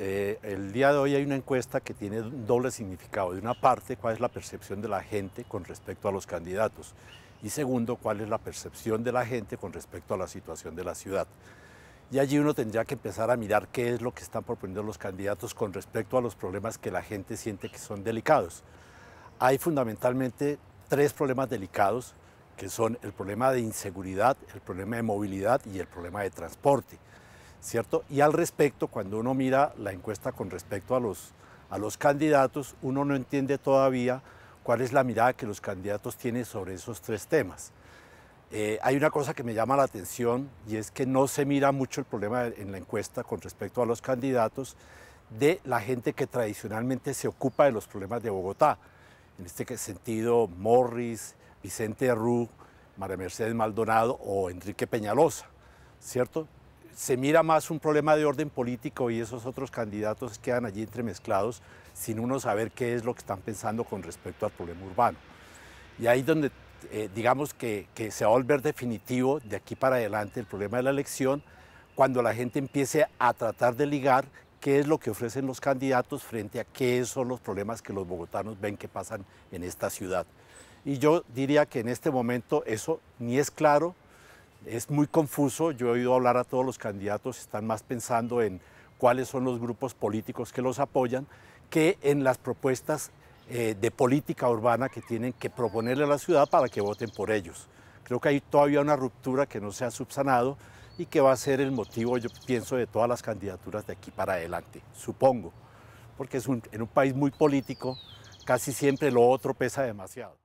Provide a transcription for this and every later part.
Eh, el día de hoy hay una encuesta que tiene un doble significado. De una parte, cuál es la percepción de la gente con respecto a los candidatos. Y segundo, cuál es la percepción de la gente con respecto a la situación de la ciudad. Y allí uno tendría que empezar a mirar qué es lo que están proponiendo los candidatos con respecto a los problemas que la gente siente que son delicados. Hay fundamentalmente tres problemas delicados, que son el problema de inseguridad, el problema de movilidad y el problema de transporte. Y al respecto, cuando uno mira la encuesta con respecto a los, candidatos, uno no entiende todavía cuál es la mirada que los candidatos tienen sobre esos tres temas. Eh, hay una cosa que me llama la atención y es que no se mira mucho el problema en la encuesta con respecto a los candidatos de la gente que tradicionalmente se ocupa de los problemas de Bogotá. En este sentido, Morris, Vicente Rú, María Mercedes Maldonado o Enrique Peñalosa, ¿cierto? se mira más un problema de orden político y esos otros candidatos quedan allí entremezclados sin uno saber qué es lo que están pensando con respecto al problema urbano. Y ahí donde eh, digamos que, que se va a volver definitivo de aquí para adelante el problema de la elección, cuando la gente empiece a tratar de ligar qué es lo que ofrecen los candidatos frente a qué son los problemas que los bogotanos ven que pasan en esta ciudad. Y yo diría que en este momento eso ni es claro es muy confuso. Yo he oído hablar a todos los candidatos, están más pensando en cuáles son los grupos políticos que los apoyan que en las propuestas eh, de política urbana que tienen que proponerle a la ciudad para que voten por ellos. Creo que hay todavía una ruptura que no se ha subsanado y que va a ser el motivo, yo pienso, de todas las candidaturas de aquí para adelante, supongo, porque es en un país muy político casi siempre lo otro pesa demasiado.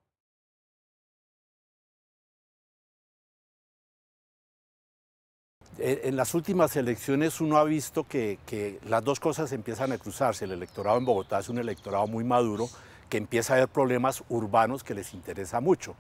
en las últimas elecciones uno ha visto que, las dos cosas empiezan a cruzarse. El electorado en Bogotá es un electorado muy maduro que empieza a ver problemas urbanos que les interesa mucho.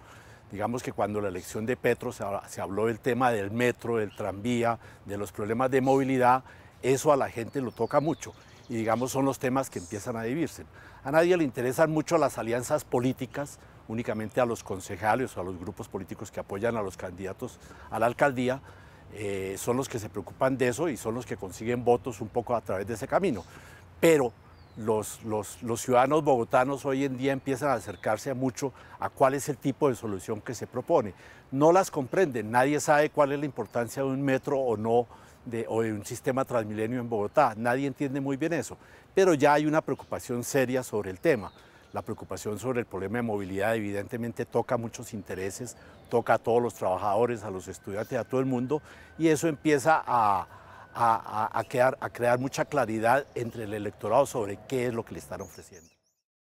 Digamos que cuando la elección de Petro se, habló del tema del metro, del tranvía, de los problemas de movilidad, eso a la gente lo toca mucho. Y digamos son los temas que empiezan a dividirse. A nadie le interesan mucho las alianzas políticas, únicamente a los concejales o a los grupos políticos que apoyan a los candidatos a la alcaldía, eh, son los que se preocupan de eso y son los que consiguen votos un poco a través de ese camino. Pero los, los, ciudadanos bogotanos hoy en día empiezan a acercarse mucho a cuál es el tipo de solución que se propone. No las comprenden, nadie sabe cuál es la importancia de un metro o no, o de un sistema transmilenio en Bogotá, nadie entiende muy bien eso, pero ya hay una preocupación seria sobre el tema. La preocupación sobre el problema de movilidad evidentemente toca muchos intereses, toca a todos los trabajadores, a los estudiantes, a todo el mundo y eso empieza a, crear, a crear mucha claridad entre el electorado sobre qué es lo que le están ofreciendo.